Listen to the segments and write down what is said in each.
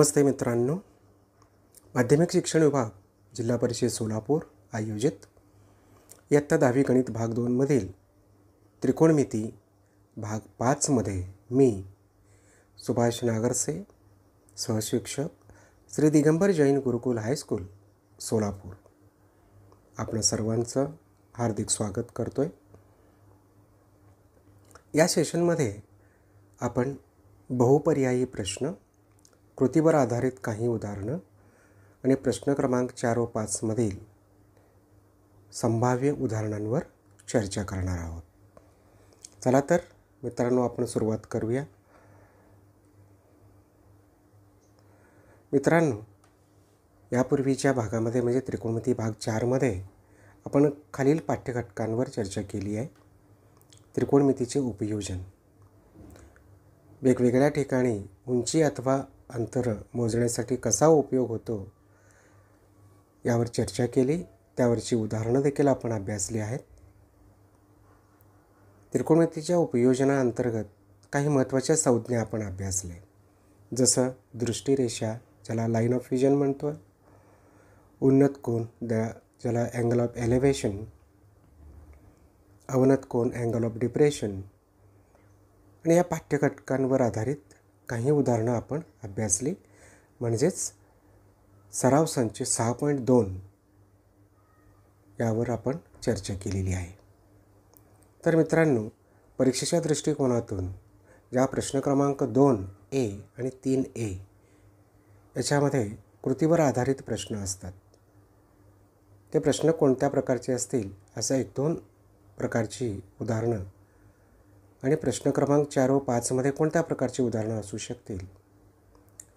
नमस्ते मित्रांनो माध्यमिक शिक्षण विभाग जिल्हा परिषद सोलापूर आयोजित इयत्ता दहावी गणित भाग दोनमधील त्रिकोणमिती भाग पाचमध्ये मी सुभाष नागरसे सहशिक्षक श्री दिगंबर जैन गुरुकुल हायस्कूल सोलापूर आपण सर्वांचं हार्दिक स्वागत करतो या सेशनमध्ये आपण बहुपर्यायी प्रश्न कृतीवर आधारित काही उदाहरणं आणि प्रश्न क्रमांक चार व पाचमधील संभाव्य उदाहरणांवर चर्चा करणार आहोत चला तर मित्रांनो आपण सुरुवात करूया मित्रांनो यापूर्वीच्या भागामध्ये म्हणजे त्रिकोणमिती भाग चारमध्ये आपण खालील पाठ्यघटकांवर चर्चा केली आहे त्रिकोणमितीचे उपयोजन वेगवेगळ्या ठिकाणी उंची अथवा अंतर मोजण्यासाठी कसा उपयोग होतो यावर चर्चा केली त्यावरची उदाहरणं देखील आपण अभ्यासली आहेत त्रिकोणमितीच्या अंतर्गत काही महत्त्वाच्या संज्ञा आपण अभ्यासले जसं दृष्टीरेषा ज्याला लाईन ऑफ विजन म्हणतो उन्नत कोण द ज्याला अँगल ऑफ एलिव्हेशन अवनत कोण अँगल ऑफ डिप्रेशन आणि या पाठ्यघटकांवर आधारित काही उदाहरणं आपण अभ्यासली म्हणजेच सराव संचे सहा पॉईंट दोन यावर आपण चर्चा केलेली आहे तर मित्रांनो परीक्षेच्या दृष्टिकोनातून ज्या प्रश्न क्रमांक दोन ए आणि तीन ए याच्यामध्ये कृतीवर आधारित प्रश्न असतात ते प्रश्न कोणत्या प्रकारचे असतील असं एक दोन प्रकारची उदाहरणं आणि प्रश्न क्रमांक चार व पाचमध्ये कोणत्या प्रकारची उदाहरणं असू शकतील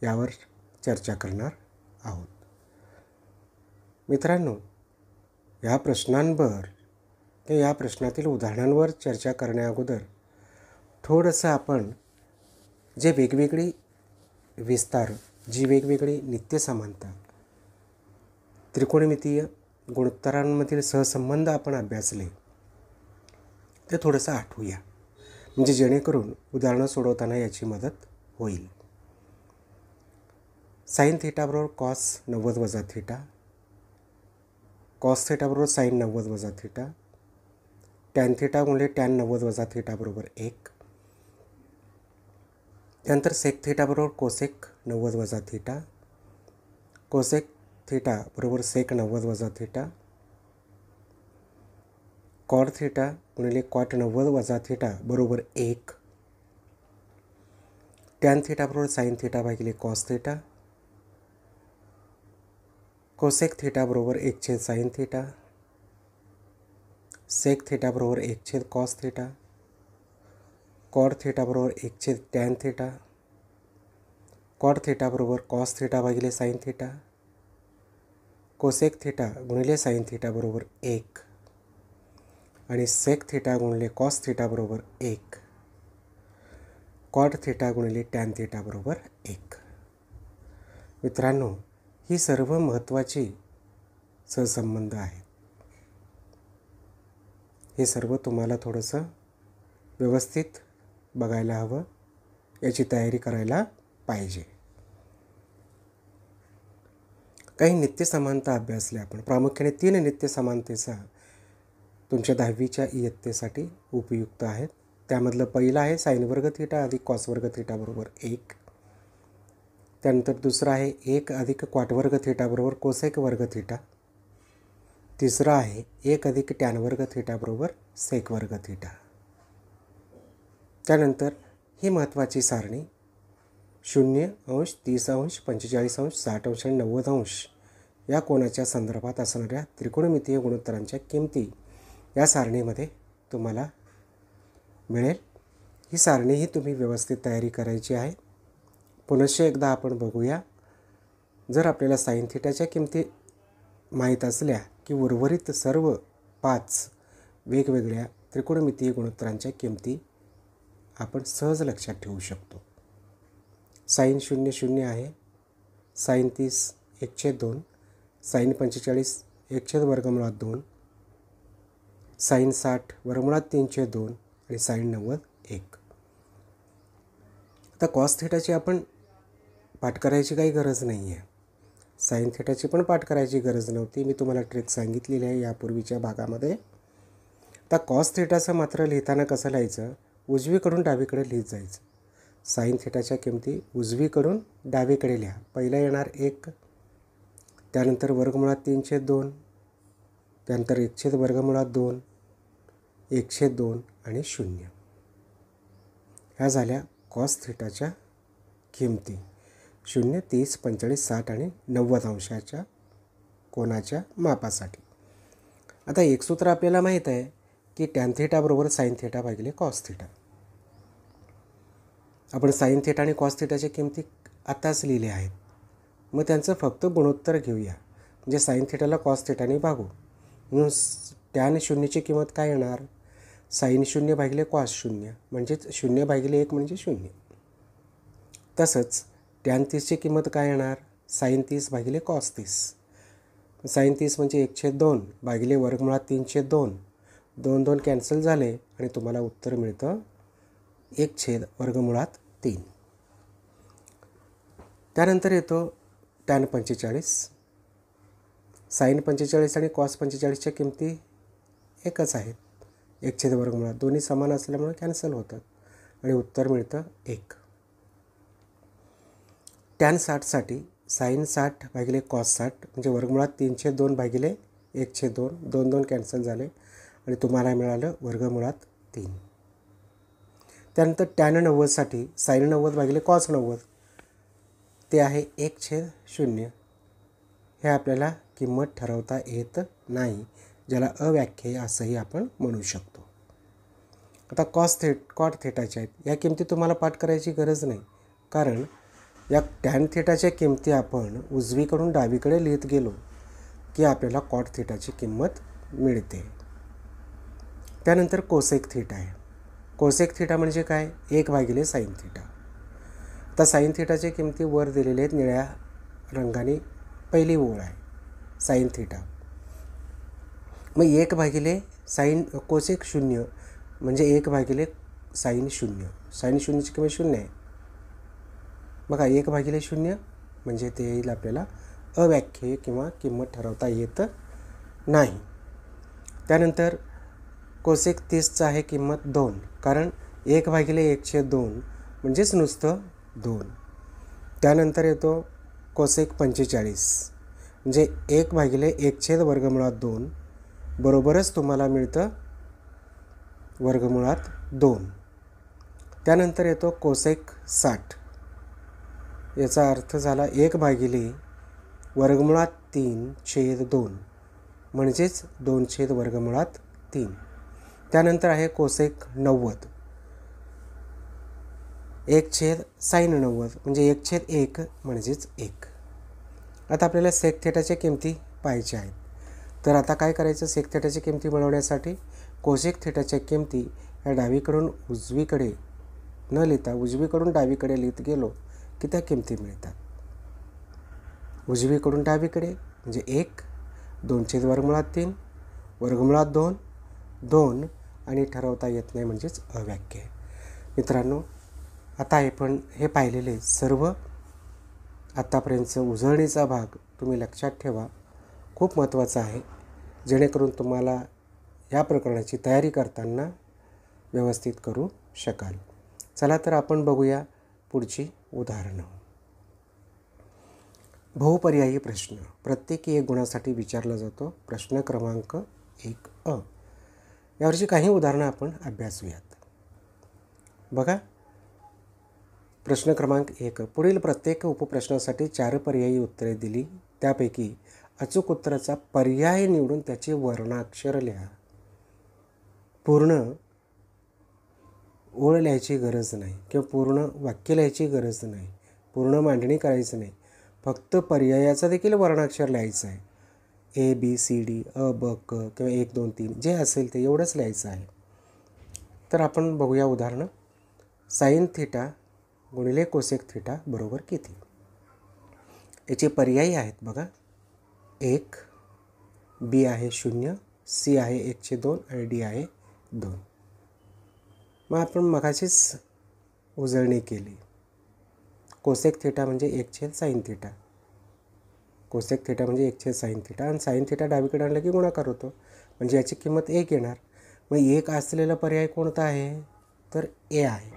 यावर चर्चा करणार आहोत मित्रांनो या प्रश्नांवर ते या प्रश्नातील उदाहरणांवर चर्चा करण्याअगोदर थोडंसं आपण जे वेगवेगळी विस्तार जी वेगवेगळी नित्य समानता त्रिकोणमितीय गुणोत्तरांमधील सहसंबंध आपण अभ्यासले ते थोडंसं आठवूया म्हणजे जेणेकरून उदाहरणं सोडवताना याची मदत होईल साईन थेटाबरोबर कॉस नव्वद वजा थेटा कॉस थेटाबरोबर साईन नव्वद वजा थिटा टॅन थेटा म्हणजे टॅन नव्वद वजा थिएटाबरोबर एक त्यानंतर सेक थेटाबरोबर कोसेक नव्वद वजा थिटा कोसेक थेटा बरोबर सेक नव्वद वजा थेटा कॉर थिटा गुणिले कॉट नव्वद वजा थिटा बरोबर एक टॅन थिटा बरोबर साईन थिटा भागिले कॉस थिटा कोसेक थिटा बरोबर एक छेद साईन थिटा सेक थिटा बरोबर एक छेद कॉस थिटा कॉड थिटा बरोबर एक छेद टॅन थिटा कॉड थिटा बरोबर कॉस थिटा भागिले साईन थिटा कोसेक थिटा गुणिले साईन थिटा बरोबर एक आणि सेक थिटा गुणले कॉस थिटाबरोबर एक कॉट थिटा गुणले टॅन बरोबर एक मित्रांनो ही सर्व महत्त्वाची सहसंबंध आहेत हे सर्व तुम्हाला थोडंसं व्यवस्थित बघायला हवं याची तयारी करायला पाहिजे काही नित्य समानता अभ्यासल्या आपण प्रामुख्याने तीन नित्य समानतेचा तुमच्या दहावीच्या इयत्तेसाठी उपयुक्त आहेत त्यामधलं पहिलं आहे साईन वर्ग थिटा अधिक कॉस वर्ग थिटाबरोबर एक त्यानंतर दुसरं आहे एक अधिक क्वाटवर्ग थिटाबरोबर कोसेक वर्ग थिटा तिसरं आहे एक अधिक टॅन वर्ग थिटाबरोबर सेक वर्ग थिटा त्यानंतर ही महत्त्वाची सारणी शून्य अंश तीस अंश पंचेचाळीस अंश साठ अंश आणि नव्वद अंश या कोणाच्या संदर्भात असणाऱ्या त्रिकोणमितीय गुणोत्तरांच्या किमती या सारणीमध्ये तुम्हाला मिळेल ही सारणीही तुम्ही व्यवस्थित तयारी करायची आहे पुनश्च एकदा आपण बघूया जर आपल्याला साईन थिटाच्या किमती माहीत असल्या की उर्वरित सर्व पाच वेगवेगळ्या त्रिकोणमितीय गुणोत्तरांच्या किमती आपण सहज लक्षात ठेवू शकतो साईन शून्य शून्य आहे साईन तीस एकशे दोन साईन पंचेचाळीस एकशे वर्गमुळात दोन साईन साठ वर्मुळात तीनशे दोन आणि साईन नव्वद एक आता कॉस थेटाची आपण पाठ करायची काही गरज नाही आहे साईन थेटाची पण पाठ करायची गरज नव्हती मी तुम्हाला ट्रिक सांगितलेली आहे यापूर्वीच्या भागामध्ये आता कॉस थेटाचं मात्र लिहिताना कसं लिहायचं उजवीकडून डावीकडे लिहित जायचं साईन थेटाच्या किमती उजवीकडून डावीकडे लिहा पहिला येणार एक त्यानंतर वर्गमुळात तीनशे दोन त्यानंतर इच्छेद वर्गमुळात दोन एकशे दोन आणि शून्य ह्या झाल्या कॉस थिटाच्या किमती शून्य तीस पंचेचाळीस साठ आणि नव्वद अंशाच्या कोणाच्या मापासाठी आता एक सूत्र आपल्याला माहीत आहे की टॅन थिटाबरोबर साईन थिटा भागिले कॉस थिटा आपण साईन थिटा आणि कॉस थिटाच्या किमती आत्ताच लिहिल्या आहेत मग त्यांचं फक्त गुणोत्तर घेऊया म्हणजे साईन थिटाला कॉस थिटाने भागू म्हणून टॅन शून्यची किंमत काय येणार साईन शून्य भागिले कॉस शून्य म्हणजेच शून्य भागिले एक म्हणजे शून्य तसंच टॅन तीसची किंमत काय येणार साईन तीस भागिले कॉस तीस साईन तीस म्हणजे एकशे दोन भागिले वर्गमुळात तीनशे दोन दोन दोन कॅन्सल झाले आणि तुम्हाला उत्तर मिळतं एक छेद वर्गमुळात तीन त्यानंतर येतो टॅन पंचेचाळीस साईन पंचेचाळीस आणि कॉस पंचेचाळीसच्या किमती एकच आहेत एक छेद वर्गमुळात दोन्ही समान असल्यामुळे कॅन्सल होतात आणि उत्तर मिळतं एक टॅन साठसाठी साईन साठ भागिले कॉस साठ म्हणजे वर्गमुळात तीनशे दोन भागिले एकशे दोन दोन दोन कॅन्सल झाले आणि तुम्हाला मिळालं वर्गमुळात तीन त्यानंतर टॅन नव्वदसाठी साईन नव्वद भागिले कॉस नव्वद ते आहे एक छेद शून्य हे आपल्याला किंमत ठरवता येत नाही ज्याला अव्याख्येय असंही आपण म्हणू शकतो आता कॉस थेट कॉट थेटाच्या आहेत या किमती तुम्हाला पाठ करायची गरज नाही कारण या टॅन थेटाच्या किमती आपण उजवीकडून डावीकडे लिहित गेलो की आपल्याला कॉट थेटाची किंमत मिळते त्यानंतर कोसेक थेट आहे कोसेक थेटा म्हणजे काय एक भागिले साईन थेटा तर साईन थेटाच्या किमती वर दिलेले आहेत निळ्या रंगाने पहिली ओळ आहे साईन थेटा मग एक भागिले साईन कोसेक शून्य म्हणजे एक भागिले साईन शून्य साईन शून्यची किंमत शून्य आहे बघा एक भागिले शून्य म्हणजे ते येईल आपल्याला अव्याख्ये किंवा किंमत ठरवता येत नाही त्यानंतर कोसेक तीसचं आहे किंमत दोन कारण एक भागिले एकशे दोन म्हणजेच नुसतं दोन त्यानंतर येतो कोसेक पंचेचाळीस म्हणजे एक भागिले छेद वर्गमुळात दोन बरोबरच तुम्हाला मिळतं वर्गमुळात दोन त्यानंतर येतो कोसेक साठ याचा अर्थ झाला एक भागिले वर्गमुळात तीन छेद दोन म्हणजेच दोन छेद वर्गमुळात तीन त्यानंतर आहे कोसेक नव्वद एक छेद साईन नव्वद म्हणजे एक छेद एक म्हणजेच एक आता आपल्याला सेक थेटाच्या किमती पाहिजे आहेत तर आता काय करायचं सेक थेटाची किमती मिळवण्यासाठी कोझेक थेटाच्या किमती या डावीकडून उजवीकडे न लिहिता उजवीकडून डावीकडे लिहित गेलो की त्या किमती मिळतात उजवीकडून डावीकडे म्हणजे एक दोनशे वर्गमुळात तीन वर्गमुळात दोन दोन आणि ठरवता येत नाही म्हणजेच अव्याख्य मित्रांनो आता पण हे पाहिलेले सर्व आत्तापर्यंतचं उजळणीचा भाग तुम्ही लक्षात ठेवा खूप महत्त्वाचा आहे जेणेकरून तुम्हाला ह्या प्रकरणाची तयारी करताना व्यवस्थित करू शकाल चला तर आपण बघूया पुढची उदाहरणं बहुपर्यायी प्रश्न प्रत्येकी एक गुणासाठी विचारला जातो प्रश्न क्रमांक एक अ यावरची काही उदाहरणं आपण अभ्यासूयात बघा प्रश्न क्रमांक एक पुढील प्रत्येक उपप्रश्नासाठी चार पर्यायी उत्तरे दिली त्यापैकी अचूक उत्तराचा पर्याय निवडून त्याचे वर्णाक्षर लिहा पूर्ण ओळ लिहायची गरज नाही किंवा पूर्ण वाक्य लिहायची गरज नाही पूर्ण मांडणी करायची नाही फक्त पर्यायाचा देखील वर्णाक्षर लिहायचं आहे ए बी सी डी अ ब क किंवा एक दोन तीन जे असेल ते एवढंच लिहायचं आहे तर आपण बघूया उदाहरणं साईन थिटा गुणिले कोसेक थिटा बरोबर किती याचे पर्यायी आहेत बघा एक बी आहे शून्य सी आहे एकशे दोन आणि डी आहे दोन मग आपण मगाशीच उजळणी केली कोसेक थेटा म्हणजे एक छेद साईन थेटा कोसेक थेटा म्हणजे एक छेद साईन थेटा आणि साईन थेटा डावीकडे आणलं की गुणाकार होतो म्हणजे याची किंमत एक येणार मग एक असलेला पर्याय कोणता आहे तर ए आहे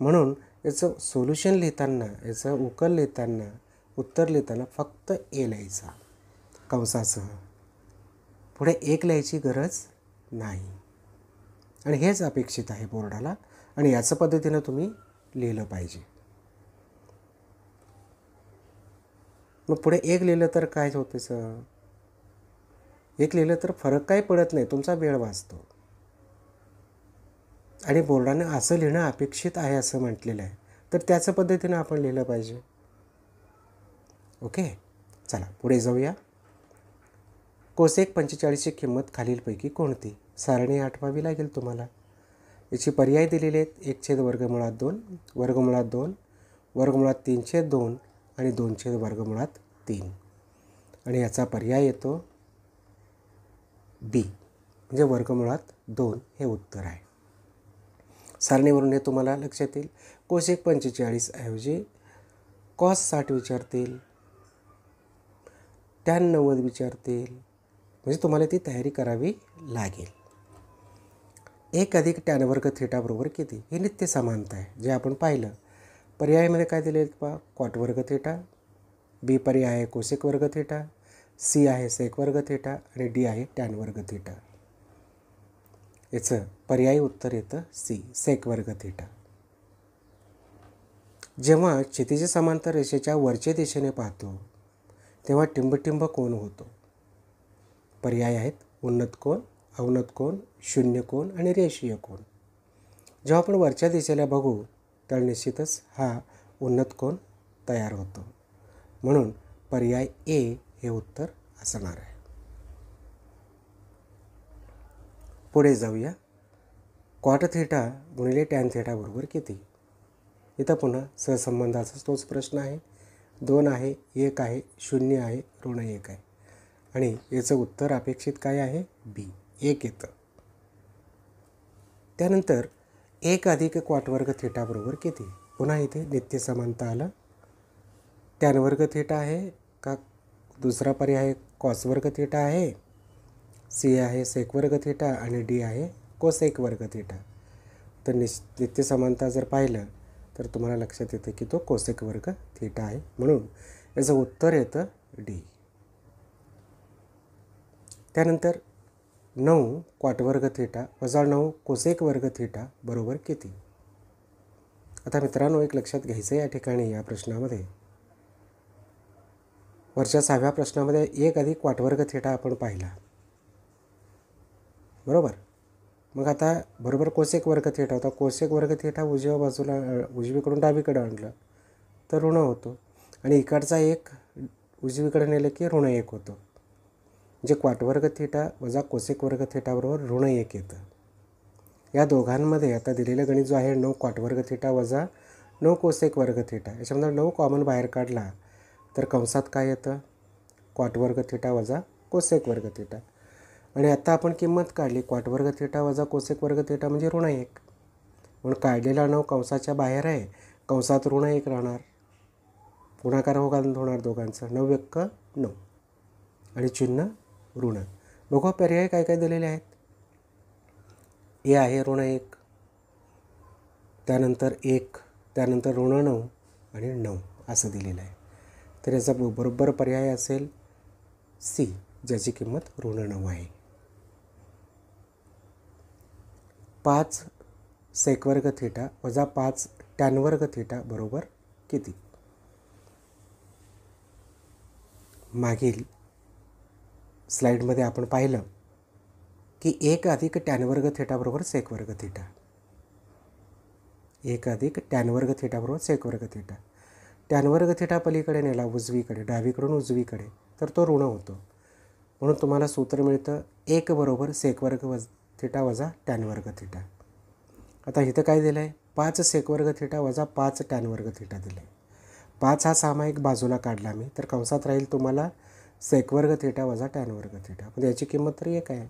म्हणून याचं सोल्युशन लिहिताना याचं उकल लिहिताना उत्तर लिहिताना फक्त ए लिहायचा कंसासह पुढे एक लिहायची गरज नाही आणि हेच अपेक्षित आहे बोर्डाला आणि याचं पद्धतीनं तुम्ही लिहिलं पाहिजे मग पुढे एक लिहिलं तर काय होते सर एक लिहिलं तर फरक काही पडत नाही तुमचा वेळ वाचतो आणि बोर्डानं असं लिहिणं अपेक्षित आहे असं म्हटलेलं आहे तर त्याचं पद्धतीनं आपण लिहिलं पाहिजे ओके चला पुढे जाऊया कोसेक पंचेचाळीसची किंमत खालीलपैकी कोणती सारणी आठवावी लागेल तुम्हाला याचे पर्याय दिलेले आहेत एक छेद वर्गमुळात दोन वर्गमुळात दोन वर्गमुळात छेद दोन आणि दोन छेद वर्गमुळात तीन आणि याचा पर्याय येतो बी म्हणजे वर्गमुळात दोन हे उत्तर आहे सारणीवरून हे तुम्हाला लक्षात येईल कोश एक पंचेचाळीस ऐवजी कॉस साठ विचारतील टॅन विचारतील म्हणजे तुम्हाला ती तयारी करावी लागेल एक अधिक टॅन वर्ग थेटा बरोबर किती ही नित्य समानता आहे जे आपण पाहिलं पर्यायामध्ये काय दिले आहेत पहा कॉट वर्ग थेटा बी पर्याय आहे कोसेक वर्ग थेटा सी आहे सेक वर्ग थेटा आणि डी आहे टॅन वर्ग थेटा याचं पर्यायी उत्तर येतं सी सेक वर्ग थेटा जेव्हा क्षितिज समांतर रेषेच्या वरच्या दिशेने पाहतो तेव्हा टिंबटिंब कोण होतो पर्याय आहेत उन्नत कोण अवनत कोण शून्य कोण आणि रेषीय कोण जेव्हा आपण वरच्या दिशेला बघू तर निश्चितच हा उन्नत कोण तयार होतो म्हणून पर्याय ए हे उत्तर असणार आहे पुढे जाऊया क्वाट थेटा गुणिले टॅन थेटा बरोबर किती इथं पुन्हा सहसंबंधाचाच तोच प्रश्न आहे दोन आहे एक आहे शून्य आहे ऋण एक आहे आणि याचं उत्तर अपेक्षित काय आहे बी एक येतं त्यानंतर एक अधिक क्वाटवर्ग थेटाबरोबर किती पुन्हा इथे नित्य समानता आलं वर्ग थेटा आहे का दुसरा पर्याय कॉसवर्ग थेटा आहे सी आहे सेकवर्ग थेटा आणि डी आहे कोसेक वर्ग थेटा तर निश नित्य समानता जर पाहिलं तर तुम्हाला लक्षात येतं की तो कोसेक वर्ग थेटा आहे म्हणून याचं उत्तर येतं डी त्यानंतर नऊ क्वाटवर्ग थेटा वजा नऊ कोसेक वर्ग थेटा बरोबर किती आता मित्रांनो एक लक्षात घ्यायचं या ठिकाणी या प्रश्नामध्ये वरच्या सहाव्या प्रश्नामध्ये एक अधिक क्वाटवर्ग थेटा आपण पाहिला बरोबर मग आता बरोबर कोसेक वर्ग थेटा होता कोसेक वर्ग थेटा उजव्या बाजूला उजवीकडून डावीकडं आणलं तर ऋण होतो आणि इकडचा एक उजवीकडे नेलं की ऋण एक होतो जे म्हणजे क्वाटवर्ग थिटा वजा कोसेक वर्ग थेटाबरोबर ऋण एक येतं या दोघांमध्ये आता दिलेलं गणित जो आहे नऊ क्वाटवर्ग थिटा वजा नऊ कोसेक वर्ग थिटा याच्यामध्ये नऊ कॉमन बाहेर काढला तर कंसात काय येतं क्वाटवर्ग थिटा वजा कोसेक वर्ग थिटा आणि आत्ता आपण किंमत काढली क्वाटवर्ग थिटा वजा कोसेक वर्ग थिटा म्हणजे ऋण एक म्हणून काढलेला नऊ कंसाच्या बाहेर आहे कंसात ऋण एक राहणार गुणाकार होणार दोघांचं नऊ व्यक्क नऊ आणि चिन्ह ऋण बघा पर्याय काय काय दिलेले आहेत ए आहे ऋण एक त्यानंतर एक त्यानंतर ऋण नऊ आणि नऊ असं दिलेलं आहे तर याचा बरोबर पर्याय असेल सी ज्याची किंमत ऋण नऊ आहे पाच सेकवर्ग थेटा वजा पाच टॅनवर्ग थेटा बरोबर किती मागील स्लाईडमध्ये आपण पाहिलं की एक अधिक टॅनवर्ग थेटाबरोबर सेक वर्ग थेटा एक अधिक टॅनवर्ग थेटाबरोबर सेक वर्ग थेटा टॅनवर्ग थेटा पलीकडे नेला उजवीकडे डावीकडून उजवीकडे तर तो ऋण होतो म्हणून तुम्हाला सूत्र मिळतं एक बरोबर सेकवर्ग वज थेटा वजा टॅनवर्ग थेटा आता इथं काय दिलं आहे पाच सेकवर्ग थेटा वजा पाच टॅनवर्ग थेटा दिलं आहे पाच हा सामायिक बाजूला काढला मी तर कंसात राहील तुम्हाला सेक वर्ग वजा टॅन वर्ग थेटा म्हणजे याची किंमत तर एक आहे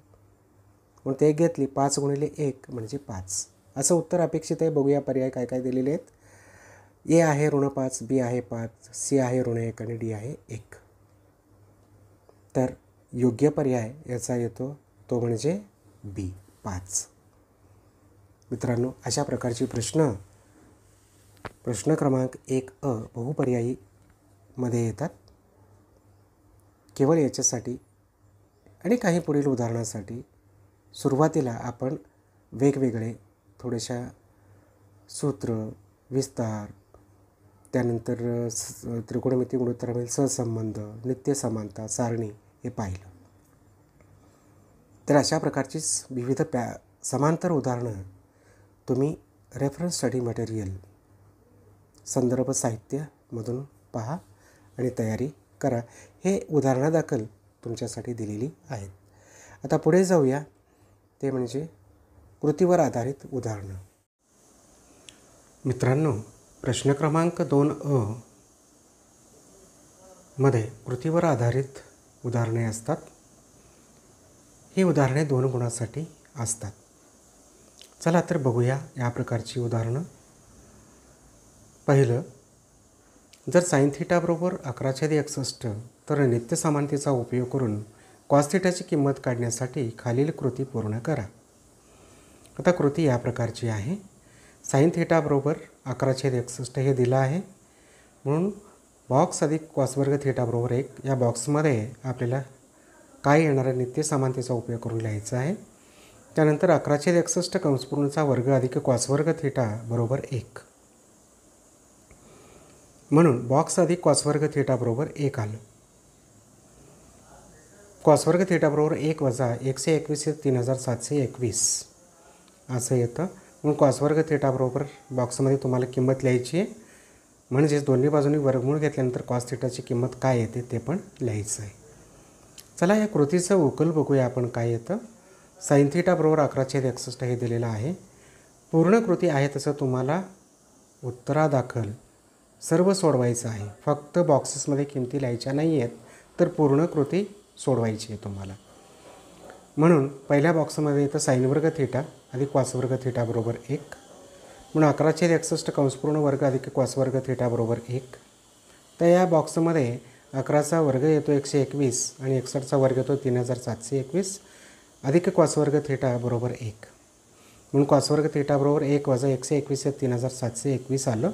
म्हणून ते घेतली पाच गुणिले एक म्हणजे पाच असं उत्तर अपेक्षित आहे बघूया पर्याय काय काय दिलेले आहेत ए आहे ऋण पाच बी आहे पाच सी आहे ऋण एक आणि डी आहे एक तर योग्य पर्याय याचा येतो तो म्हणजे बी पाच मित्रांनो अशा प्रकारची प्रश्न प्रश्न क्रमांक एक अ बहुपर्यायीमध्ये येतात केवळ याच्यासाठी आणि काही पुढील उदाहरणासाठी सुरुवातीला आपण वेगवेगळे थोड्याशा सूत्र विस्तार त्यानंतर स त्रिकोणमिती गुणोत्तरामधील सहसंबंध नित्य समानता सारणी हे पाहिलं तर अशा प्रकारचीच विविध पॅ समांतर उदाहरणं तुम्ही रेफरन्स स्टडी मटेरियल संदर्भ साहित्यामधून पहा आणि तयारी करा हे उदाहरणादाखल तुमच्यासाठी दिलेली आहेत आता पुढे जाऊया ते म्हणजे कृतीवर आधारित उदाहरणं मित्रांनो प्रश्न क्रमांक दोन अ मध्ये कृतीवर आधारित उदाहरणे असतात ही उदाहरणे दोन गुणांसाठी असतात चला तर बघूया या प्रकारची उदाहरणं पहिलं जर साईन थिटाबरोबर छेद एकसष्ट तर नित्यसमानतेचा उपयोग करून थेटाची किंमत काढण्यासाठी खालील कृती पूर्ण करा आता कृती या प्रकारची आहे साईन थिटाबरोबर छेद एकसष्ट हे दिलं आहे म्हणून बॉक्स अधिक क्वासवर्ग थिटाबरोबर एक या बॉक्समध्ये आपल्याला काय येणाऱ्या नित्य समानतेचा उपयोग करून लिहायचा आहे त्यानंतर अकराशे एकसष्ट कंसपूर्णचा वर्ग अधिक क्वासवर्ग थिटा बरोबर एक म्हणून बॉक्स अधिक कॉसवर्ग थिएटाबरोबर एक आलं कॉसवर्ग थेटाबरोबर एक वजा एकशे एकवीस ते तीन हजार सातशे एकवीस असं येतं म्हणून कॉसवर्ग थेटाबरोबर बॉक्समध्ये तुम्हाला किंमत लिहायची आहे म्हणजे दोन्ही बाजूनी वर्गमूळ घेतल्यानंतर कॉस थिएटरची किंमत काय येते ते पण लिहायचं आहे चला या कृतीचं उकल बघूया आपण काय येतं साईन थेटाबरोबर अकराशे एकसष्ट हे दिलेलं आहे पूर्ण कृती आहे तसं तुम्हाला उत्तरादाखल सर्व सोडवायचं आहे फक्त बॉक्सेसमध्ये किमती लिहायच्या नाही आहेत तर पूर्ण कृती सोडवायची आहे तुम्हाला म्हणून पहिल्या बॉक्समध्ये येतं साईन वर्ग थिटा अधिक क्वासवर्ग थिटा बरोबर एक म्हणून अकराशे एकसष्ट कंसपूर्ण वर्ग अधिक क्वासवर्ग थिटा बरोबर एक तर या बॉक्समध्ये अकराचा वर्ग येतो एकशे एकवीस आणि एकसष्टचा वर्ग येतो तीन हजार सातशे एकवीस अधिक क्वासवर्ग थिटा बरोबर एक म्हणून क्वासवर्ग थिटा बरोबर एक वजा एकशे एकवीस तीन हजार सातशे एकवीस आलं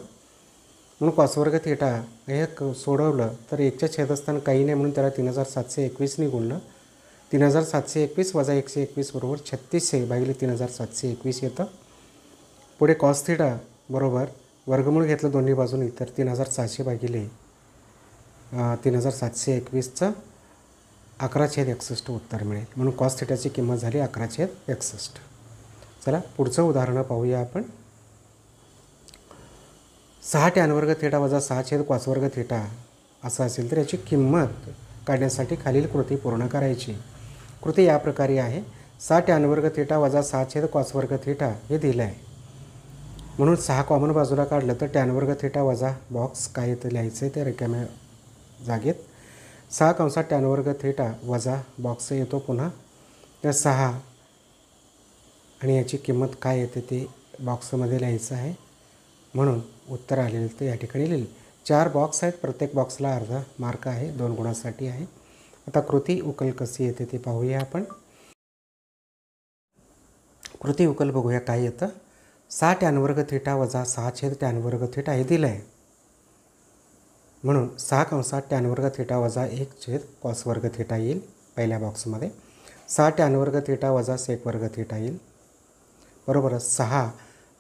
म्हणून कॉसवर्ग थेटा हे सोडवलं तर एकच्या छेदस्थान काही नाही म्हणून त्याला तीन हजार सातशे एकवीसनी गुणलं तीन हजार सातशे एकवीस वजा एकशे एकवीस बरोबर छत्तीसशे भागिले तीन हजार सातशे एकवीस येतं पुढे कॉस थेटा बरोबर वर्गमूळ घेतलं दोन्ही बाजूनी तर तीन हजार सहाशे भागिले तीन हजार सातशे एकवीसचं अकरा छेद एकसष्ट उत्तर मिळेल म्हणून कॉस थिटाची किंमत झाली अकरा छेद एकसष्ट चला पुढचं उदाहरणं पाहूया आपण सहा टॅन वर्ग थेटा वजा सहा छेद पाच वर्ग थेटा असं असेल तर याची किंमत काढण्यासाठी खालील कृती पूर्ण करायची कृती या प्रकारे आहे सहा टॅन वर्ग थेटा वजा सहा छेद क्वासवर्ग वर्ग थेटा हे दिलं आहे म्हणून सहा कॉमन बाजूला काढलं तर टॅन वर्ग थेटा वजा बॉक्स काय येतं लिहायचं आहे त्या रिकाम्या जागेत सहा कंसात टॅन वर्ग थेटा वजा बॉक्स येतो पुन्हा त्या सहा आणि याची किंमत काय येते ते बॉक्समध्ये लिहायचं आहे म्हणून उत्तर आलेलं तर या ठिकाणी लिहिलं चार बॉक्स आहेत प्रत्येक बॉक्सला अर्धा मार्क आहे दोन गुणासाठी आहे आता कृती उकल कशी येते ती पाहूया आपण कृती उकल बघूया काय येतं सहा टॅनवर्ग थेटा वजा सहा छेद टॅनवर्ग थेटा हे दिलं आहे म्हणून सहा कंसात टॅनवर्ग थेटा वजा एक छेद कॉस वर्ग थेटा येईल पहिल्या बॉक्समध्ये सहा टॅनवर्ग थेटा वजा सेकवर्ग थेटा येईल बरोबरच सहा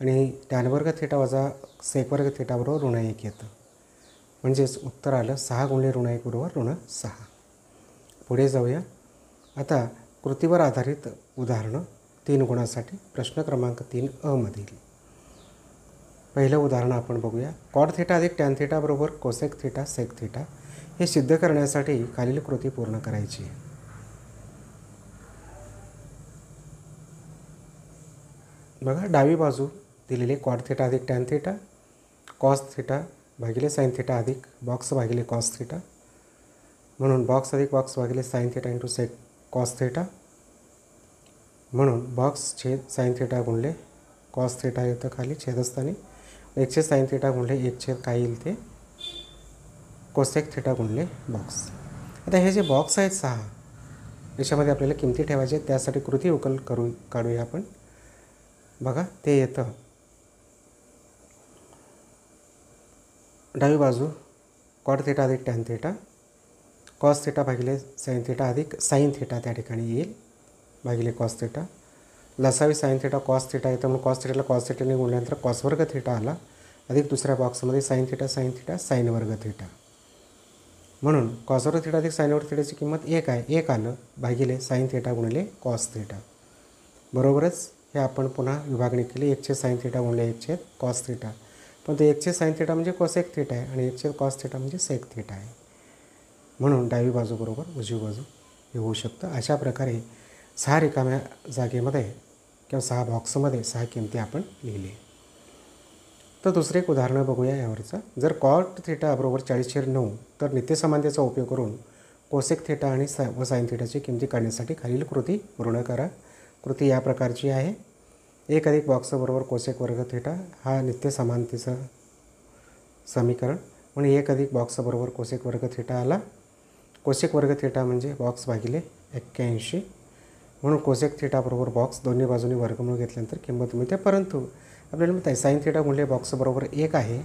आणि टॅनवर्ग थेटा वजा सेक वर्ग थिटाबरोबर ऋण एक येतं म्हणजेच उत्तर आलं सहा गुणले ऋण एक बरोबर ऋण सहा पुढे जाऊया आता कृतीवर आधारित उदाहरणं तीन गुणासाठी प्रश्न क्रमांक तीन मधील पहिलं उदाहरण आपण बघूया कॉड थेटा अधिक टॅन बरोबर कोसेक थेटा सेक थेटा हे सिद्ध करण्यासाठी खालील कृती पूर्ण करायची आहे बघा डावी बाजू दिलेले कॉट थेटा अधिक टॅन थेटा कॉस थेटा भागिले साईन थेटा अधिक बॉक्स भागिले कॉस थेटा म्हणून बॉक्स अधिक बॉक्स भागिले sine theta into sec cos theta म्हणून बॉक्स छेद साईन थेटा गुणले कॉस थेटा येतं खाली छेद छेदस्थानी एकशे साईन थेटा गुणले एक छेद काय येईल ते कोसेक थेटा गुणले बॉक्स आता हे जे बॉक्स आहेत सहा याच्यामध्ये आपल्याला किमती ठेवायचे त्यासाठी कृती उकल करू काढूया आपण बघा ते येतं डावी बाजू कॉट थेटा अधिक टॅन थेटा कॉस थेटा भागिले साईन थेटा अधिक साईन थेटा त्या ठिकाणी येईल भागिले कॉस थिटा लसावी साईन थेटा कॉस थिटा येतं म्हणून कॉस थिटाला कॉस थिटाने गुणल्यानंतर कॉस वर्ग थेटा आला अधिक दुसऱ्या बॉक्समध्ये sine theta sine theta sine वर्ग थिटा म्हणून वर्ग थिटा अधिक वर्ग थिटाची किंमत एक आहे एक आलं भागिले साईन थेटा गुणले कॉस थेटा बरोबरच हे आपण पुन्हा विभागणी केली एकशे साईन थेटा गुणले एकशे कॉस थेटा पण ते एकशे साईन थिटा म्हणजे कोसेक थिटा आहे आणि एकशे कॉस थेटा म्हणजे सेक थेटा आहे म्हणून डावी बाजूबरोबर उजवी बाजू हे होऊ शकतं अशा प्रकारे सहा रिकाम्या जागेमध्ये किंवा सहा बॉक्समध्ये सहा किमती आपण लिहिली तर दुसरे एक उदाहरणं बघूया यावरचं जर कॉट थिटा बरोबर चाळीसशे नऊ तर नित्यसमानतेचा उपयोग करून कोसेक थेटा आणि सा व साईन थेटाची किमती काढण्यासाठी खालील कृती पूर्ण करा कृती या प्रकारची आहे एक अधिक बॉक्सबरोबर कोशेक कोसेक वर्ग थेटा हा नित्य समानतेचं समीकरण म्हणून एक अधिक बॉक्स कोसेक वर्ग थेटा आला कोशेक वर्ग थेटा म्हणजे बॉक्स भागिले एक्क्याऐंशी म्हणून कोसेक थेटाबरोबर बॉक्स दोन्ही बाजूने वर्गमूळ घेतल्यानंतर किंमत मिळते परंतु आपल्याला माहिती आहे साईन थेटा मूल्य बॉक्सबरोबर एक आहे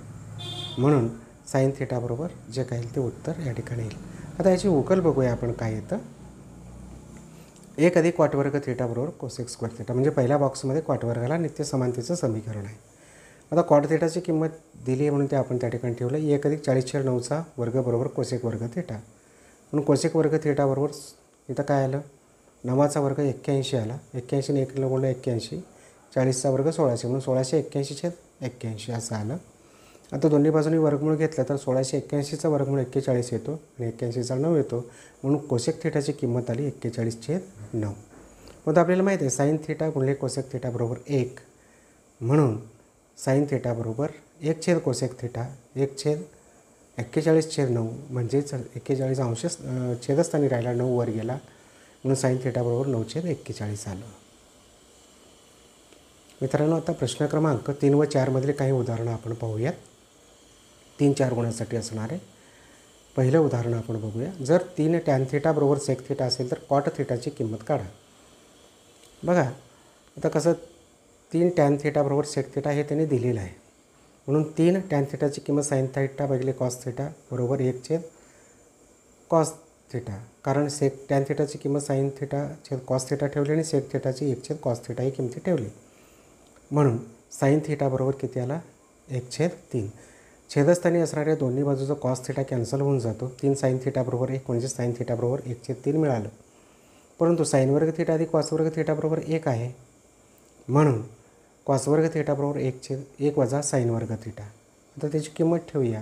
म्हणून साईन थेटाबरोबर जे काही ते उत्तर या ठिकाणी येईल आता याची उकल बघूया आपण काय येतं एक अधिक क्वाटवर्ग बरोबर कोसेक स्क्वेअर थेटा म्हणजे पहिल्या बॉक्समध्ये क्वाटवर्गाला नित्य समानतेचं समीकरण आहे आता क्वाट थेटाची किंमत दिली आहे म्हणून ते आपण त्या ठिकाणी ठेवलं एक अधिक चाळीस नऊचा वर्ग बरोबर कोसेक वर्ग थेटा म्हणून कोसेक वर्ग बरोबर इथं काय आलं नवाचा वर्ग एक्क्याऐंशी आला एक्क्याऐंशीने एक गुणलं एक्क्याऐंशी चाळीसचा वर्ग सोळाशे म्हणून सोळाशे एक्क्याऐंशी छेद एक्क्याऐंशी असं आलं आता दोन्ही बाजूनी वर्गमूळ घेतलं तर सोळाशे एक्क्याऐंशीचा वर्गमूळ एक्केचाळीस येतो आणि एक्क्याऐंशीचा नऊ येतो म्हणून कोशेक थेटाची किंमत आली एक्केचाळीस छेद नऊ मग आपल्याला माहिती आहे साईन थेटा गुणले कोसेक थेटा बरोबर एक म्हणून साईन थेटा बरोबर एक छेद कोशेक थेटा एक छेद एक्केचाळीस छेद नऊ म्हणजेच एक्केचाळीस अंश छेदस्थानी राहिला नऊ वर गेला म्हणून साईन बरोबर नऊ छेद एक्केचाळीस आलं मित्रांनो आता प्रश्न क्रमांक तीन व चारमधले काही उदाहरणं आपण पाहूयात तीन चार गुणांसाठी असणार आहे पहिलं उदाहरण आपण बघूया जर तीन टॅन थिटा बरोबर सेक थिटा असेल तर कॉट थिटाची किंमत काढा बघा आता कसं तीन टॅन थिटा बरोबर सेक थिटा हे त्यांनी दिलेलं आहे म्हणून तीन टॅन थिटाची किंमत साईन थेटा भागिले कॉस थिटा बरोबर एक छेद कॉस थिटा कारण सेक टॅन थिटाची किंमत साईन थिटा छेद कॉस थिटा ठेवली आणि सेक थिटाची एक छेद कॉस थिटा ही किंमती ठेवली म्हणून साईन थिटा बरोबर किती आला एक छेद तीन छेदस्थानी असणाऱ्या दोन्ही बाजूचा कॉस थिटा कॅन्सल होऊन जातो तीन साईन बरोबर एक म्हणजे साईन एक छेद तीन मिळालं परंतु साईन वर्ग थिटा अधिक कॉसवर्ग बरोबर एक आहे म्हणून कॉसवर्ग थिटा बरोबर एक वजा साईन वर्ग थिटा आता त्याची किंमत ठेवूया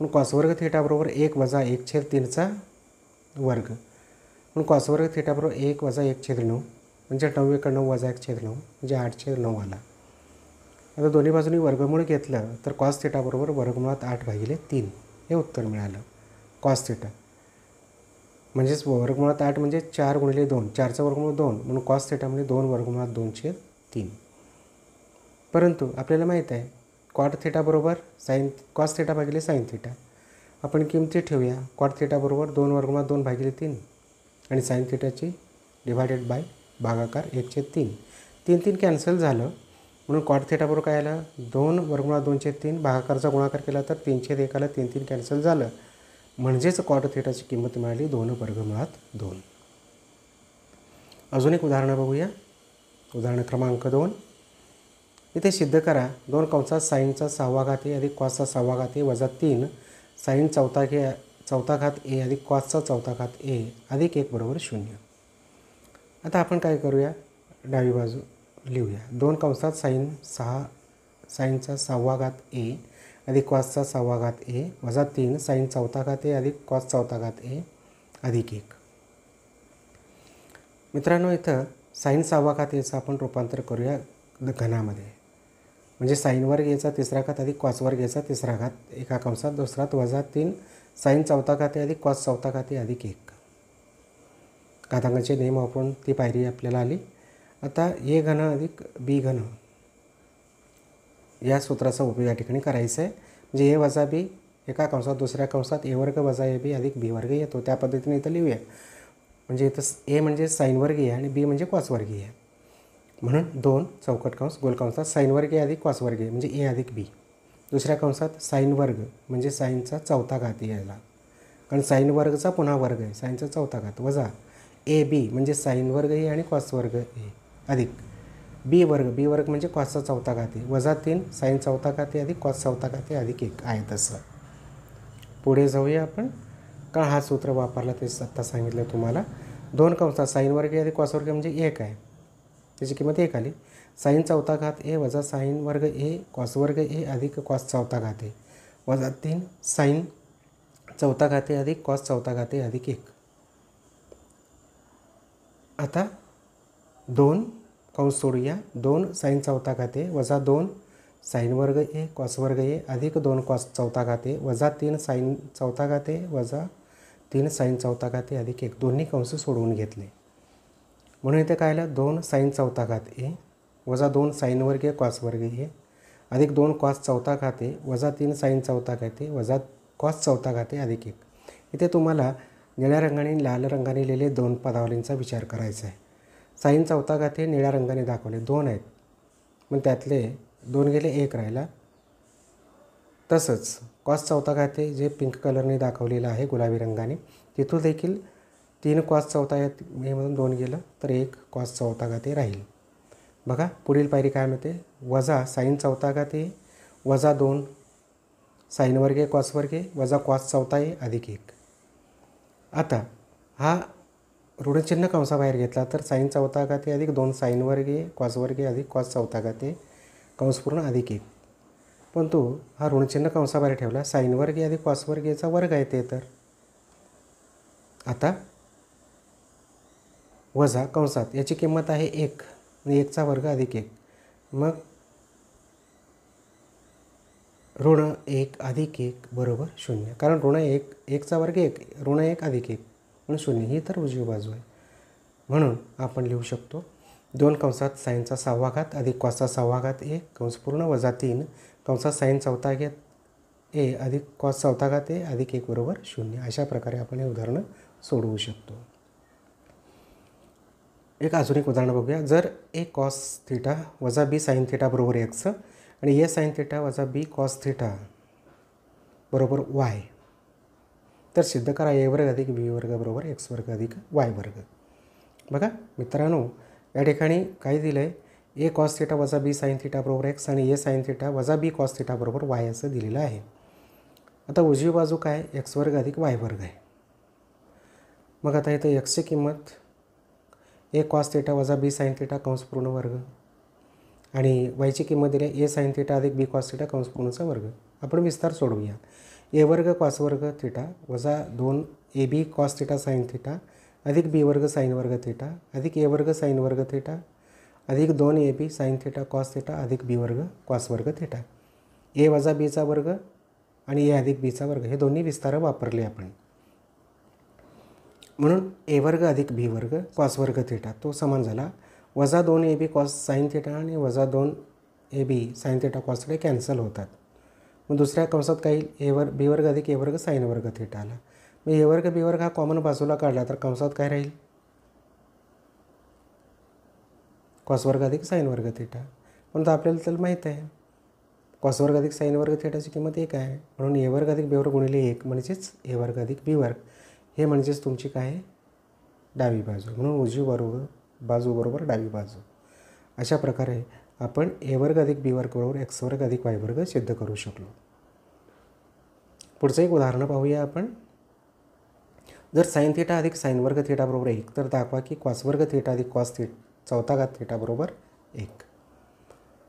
पण कॉसवर्ग बरोबर एक वजा एक छेद तीनचा वर्ग पण कॉसवर्ग बरोबर एक वजा एक छेद नऊ म्हणजे नऊ एक नऊ वजा एक छेद नऊ म्हणजे आठ छेद नऊ आला आता दोन्ही बाजूनी वर्गमूळ घेतलं तर कॉस थेटाबरोबर वर्गमुळात आठ भागिले तीन हे उत्तर मिळालं कॉस थेटा म्हणजेच वर्गमुळात आठ म्हणजे चार गुणिले दोन चारचं वर्गमुळ दोन म्हणून कॉस थेटा म्हणजे दोन वर्गमुळात दोनशे तीन परंतु आपल्याला माहीत आहे क्वाट थेटाबरोबर साईन कॉस थेटा भागिले साईन थिटा आपण किमती ठेवूया क्वाट थेटाबरोबर दोन वर्गमुळात दोन भागिले तीन आणि साईन थिटाची डिव्हायडेड बाय भागाकार एकशे तीन तीन तीन कॅन्सल झालं म्हणून कॉट थेटा बरोबर काय आलं दोन वर्गुणा दोनशे तीन भागाकारचा गुणाकार केला तर तीनशे एकाला तीन तीन कॅन्सल झालं म्हणजेच कॉट थेटाची किंमत मिळाली दोन वर्गमुळात दोन अजून एक उदाहरणं बघूया उदाहरण क्रमांक दोन इथे सिद्ध करा दोन कंसात साईनचा सहावा घात ए अधिक क्वासचा सहावा घात ए वजा तीन साईन चौथा घे चौथा घात ए अधिक क्वासचा चौथा घात ए अधिक एक बरोबर शून्य आता आपण काय करूया डावी बाजू लिहूया दोन कंसात साईन सहा साईनचा सहावा घात ए अधिक कॉसचा सहावा घात ए वजा तीन साईन चौथा घात ए अधिक कॉस चौथा घात ए अधिक एक मित्रांनो इथं साईन सहावा घात याचं आपण रूपांतर करूया घनामध्ये म्हणजे साईनवर वर्ग याचा तिसरा घात अधिक कॉस वर्ग तिसरा घात एका कंसात दुसरात वजा तीन साईन चौथा खाते अधिक कॉस चौथा खाते अधिक एक घातांकाचे नेम आपण ती पायरी आपल्याला आली आता ए घन अधिक बी घन या सूत्राचा उपयोग या ठिकाणी करायचा आहे म्हणजे ए वजा बी एका कंसात दुसऱ्या कंसात ए वर्ग वजा ए बी अधिक बी वर्ग येतो त्या पद्धतीने इथं लिहूया म्हणजे इथं ए म्हणजे आहे आणि बी म्हणजे क्वासवर्गीय आहे म्हणून दोन चौकट कंस गोल कंसात साईनवर्गीय अधिक क्वासवर्गीय म्हणजे ए अधिक बी दुसऱ्या कंसात साईन वर्ग म्हणजे साईनचा चौथा घात यायला कारण साईन वर्गचा पुन्हा वर्ग आहे साईनचा चौथा घात वजा ए बी म्हणजे साईन वर्ग आणि क्वासवर्ग ए अधिक बी वर्ग बी वर्ग म्हणजे कॉसचा चौथा घाते वजा तीन साईन चौथा खाते अधिक कॉस चौथा खाते अधिक एक आहे तसं पुढे जाऊया आपण का हा सूत्र वापरला ते आत्ता सांगितलं तुम्हाला दोन कंसात साईन वर्ग अधिक कॉस वर्ग म्हणजे एक आहे त्याची किंमत एक आली साईन चौथा घात ए वजा साईन वर्ग ए कॉस वर्ग ए अधिक कॉस चौथा घाते वजा तीन साईन चौथा घाते अधिक कॉस चौथा घाते अधिक एक आता दोन कंस सोडूया दोन साईन चौथा खाते वजा दोन साईन वर्ग ए कॉस वर्ग ए अधिक दोन कॉस चौथा खाते वजा तीन साईन चौथा घाते वजा तीन साईन चौथा घाते अधिक एक दोन्ही कंस सोडवून घेतले म्हणून इथे काय आलं दोन साईन चौथा घात ए वजा दोन साईन वर्ग ए कॉस वर्ग ए अधिक दोन कॉस चौथा खाते वजा तीन साईन चौथा घाते वजा कॉस चौथा घाते अधिक एक इथे तुम्हाला निळ्या रंगाने लाल रंगाने लिहिले दोन पदावलींचा विचार करायचा आहे साईन चौथा हे निळ्या रंगाने दाखवले दोन आहेत मग त्यातले दोन गेले एक राहिला तसंच कॉस चौथा घाते जे पिंक कलरने दाखवलेलं आहे गुलाबी रंगाने तिथून देखील तीन कॉस चौथा म्हणून दोन गेलं तर एक कॉस चौथा घाते राहील बघा पुढील पायरी काय मिळते वजा साईन चौथा घाते वजा दोन साईन वर्गे कॉस वर्गे वजा कॉस चौथा आहे अधिक एक आता हा ऋणचिन्ह कंसाबाहेर घेतला तर साईन चौथा का ते अधिक दोन साईन वर्गे कॉस वर्गे अधिक क्वास चौथा का ते कंसपूर्ण अधिक एक पण परंतु हा ऋणचिन्ह कंसाबाहेर ठेवला साईन वर्गे अधिक कॉस वर्गेचा वर्ग आहे ते तर आता वजा कंसात याची किंमत आहे एक एकचा वर्ग अधिक एक मग ऋण एक अधिक एक बरोबर शून्य कारण ऋण एक एकचा वर्ग एक ऋण एक अधिक एक आणि शून्य ही तर उजवी बाजू आहे म्हणून आपण लिहू शकतो दोन कंसात साईनचा सहावा घात अधिक कॉसचा सहावा घात एक कंस पूर्ण वजा तीन कंसात साईन चौथा घेत ए अधिक कॉस चौथा घात ए अधिक एक बरोबर शून्य अशा प्रकारे आपण हे उदाहरणं सोडवू शकतो एक अजून एक उदाहरण बघूया जर ए कॉस थिटा वजा बी साईन थिटा बरोबर एक्स आणि ए साईन थिटा वजा बी कॉस थिटा बरोबर वाय तर सिद्ध करा ए वर्ग अधिक बी वर्ग बरोबर एक्स वर्ग अधिक वाय वर्ग बघा मित्रांनो या ठिकाणी काय दिलं आहे ए कॉस थिटा वजा बी साईन थिटा बरोबर एक्स आणि ए साईन थिटा वजा बी कॉस थिटा बरोबर वाय असं दिलेलं आहे आता उजवी बाजू काय एक्स वर्ग अधिक वाय वर्ग आहे मग आता इथं एक्सची किंमत ए कॉस थिटा वजा बी साईन थिटा कंस पूर्ण वर्ग आणि वायची किंमत दिली ए साईन थिटा अधिक बी कॉस थिटा कंस पूर्णचा वर्ग आपण विस्तार सोडवूया ए वर्ग कॉस वर्ग थिटा वजा दोन A B cos theta sine theta अधिक बी वर्ग साईन वर्ग थिटा अधिक ए वर्ग साईन वर्ग थिटा अधिक दोन A B sine theta cos theta अधिक बी वर्ग कॉस वर्ग थिटा ए वजा बीचा वर्ग आणि ए अधिक बीचा वर्ग हे दोन्ही विस्तार वापरले आपण म्हणून ए वर्ग अधिक बी वर्ग कॉस वर्ग थिटा तो समान झाला वजा दोन A B cos sine theta आणि वजा दोन A B sine theta cos theta cancel होतात मग दुसऱ्या कंसात काही ए वर्ग बी वर्ग अधिक ए वर्ग साईन वर्ग थिटा आला मग ए वर्ग बी वर्ग हा कॉमन बाजूला काढला तर कंसात काय राहील वर्ग अधिक साईन वर्ग थेटा म्हणून आपल्याला तर माहीत आहे वर्ग अधिक साईन वर्ग थेटाची किंमत एक आहे म्हणून ए वर्ग अधिक बी वर्ग गुणिले एक म्हणजेच ए वर्ग अधिक बी वर्ग हे म्हणजेच तुमची काय आहे डावी बाजू म्हणून उजवी बरोबर बाजूबरोबर डावी बाजू अशा प्रकारे आपण ए वर्ग अधिक बी वर्ग बरोबर एक्स वर्ग अधिक वाय वर्ग सिद्ध करू शकलो पुढचं एक उदाहरण पाहूया आपण जर साईन थिटा अधिक साईन वर्ग बरोबर एक तर दाखवा की कॉस वर्ग थिटा अधिक क्वास थिट चौथा घात बरोबर एक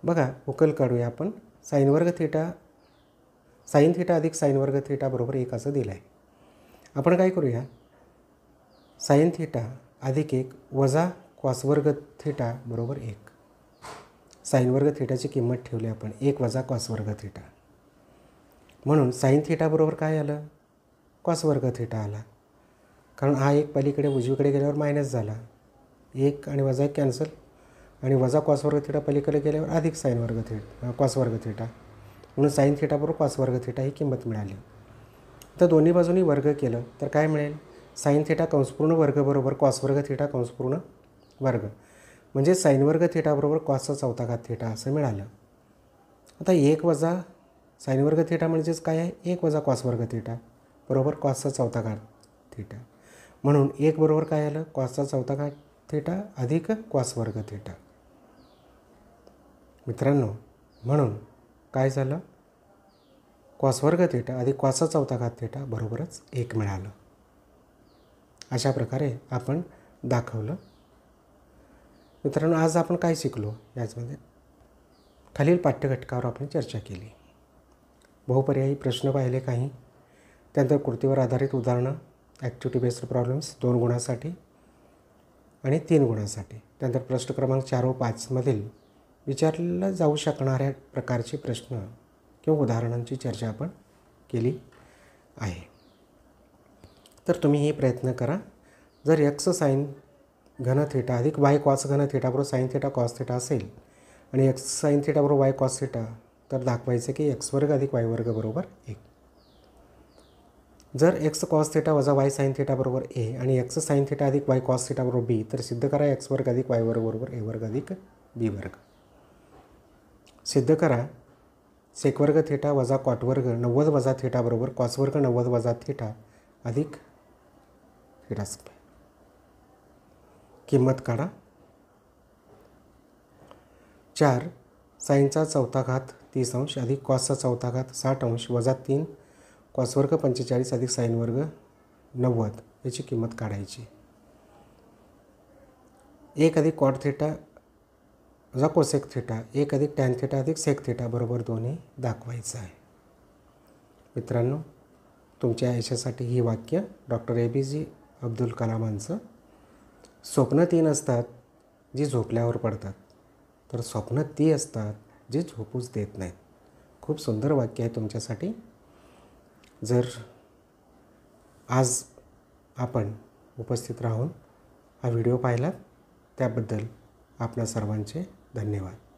बघा उकल काढूया आपण साईन वर्ग थिटा साईन थिटा अधिक साईन वर्ग बरोबर एक असं दिलं आहे आपण काय करूया साईन थिटा अधिक एक वजा कॉस वर्ग थिटा बरोबर एक साईन वर्ग थिटाची किंमत ठेवली आपण एक वजा कॉस वर्ग म्हणून साईन थेटाबरोबर काय आलं कॉस वर्ग आला कारण हा एक पलीकडे उजवीकडे गेल्यावर मायनस झाला एक आणि वजा एक कॅन्सल आणि वजा कॉस वर्ग पलीकडे गेल्यावर अधिक साईन वर्ग थिट कॉस वर्ग म्हणून साईन थेटाबरोबर कॉस वर्ग ही किंमत मिळाली तर दोन्ही बाजूनी वर्ग केलं तर काय मिळेल साईन थेटा कंसपूर्ण वर्गबरोबर कॉस वर्ग थिटा कंसपूर्ण वर्ग म्हणजे साईनवर्ग थेटाबरोबर कॉसचा चौथा घात थेटा असं मिळालं आता एक वजा साईनवर्ग थेटा म्हणजेच काय आहे एक वजा वर्ग थेटा बरोबर कॉसचा चौथा घात थेटा म्हणून एक बरोबर काय आलं कॉसचा चौथा घात थेटा अधिक वर्ग थेटा मित्रांनो म्हणून काय झालं कॉसवर्ग थेटा अधिक कॉसचा चौथा घात थेटा बरोबरच एक मिळालं अशा प्रकारे आपण दाखवलं मित्रांनो आज आपण काय शिकलो याचमध्ये खालील पाठ्यघटकावर आपण चर्चा केली बहुपर्यायी प्रश्न पाहिले काही त्यानंतर कृतीवर आधारित उदाहरणं ॲक्टिव्हिटी बेस्ड प्रॉब्लेम्स दोन गुणांसाठी आणि तीन गुणांसाठी त्यानंतर प्रश्न क्रमांक चार व पाचमधील विचारल्या जाऊ शकणाऱ्या प्रकारचे प्रश्न किंवा उदाहरणांची चर्चा आपण केली आहे तर तुम्ही हे प्रयत्न करा जर यक्स साईन घन थेटा अधिक वाय कॉस घन थेटा बरोबर साईन थेटा कॉस थेटा असेल आणि एक्स साईन थेटा बरोबर वाय कॉस थेटा तर दाखवायचं की एक्स वर्ग अधिक वाय वर्ग बरोबर एक जर एक्स कॉस थेटा वजा वाय साईन थेटा बरोबर ए आणि एक्स साईन थेटा अधिक वाय कॉस थेटा बरोबर बी तर सिद्ध करा एक्स वर्ग अधिक वाय वर्ग बरोबर ए वर्ग अधिक बी वर्ग सिद्ध करा वर्ग थेटा वजा कॉट वर्ग नव्वद वजा कॉस वर्ग नव्वद वजा थेटा अधिक थेटा किंमत काढा चार साईनचा चौथा घात तीस अंश अधिक कॉसचा चौथा घात साठ अंश वजा तीन कॉसवर्ग पंचेचाळीस अधिक साईन वर्ग नव्वद याची किंमत काढायची एक अधिक कॉट थेटा वजा कोसेक थेटा एक अधिक टॅन थेटा अधिक सेक थेटा बरोबर दोन्ही दाखवायचं आहे मित्रांनो तुमच्या यशासाठी ही वाक्य डॉक्टर ए बी जी अब्दुल कलामांचं स्वप्न ती नसतात जी झोपल्यावर पडतात तर स्वप्न ती असतात जी झोपूच देत नाहीत खूप सुंदर वाक्य आहे तुमच्यासाठी जर आज आपण उपस्थित राहून हा व्हिडिओ पाहिलात त्याबद्दल आपल्या सर्वांचे धन्यवाद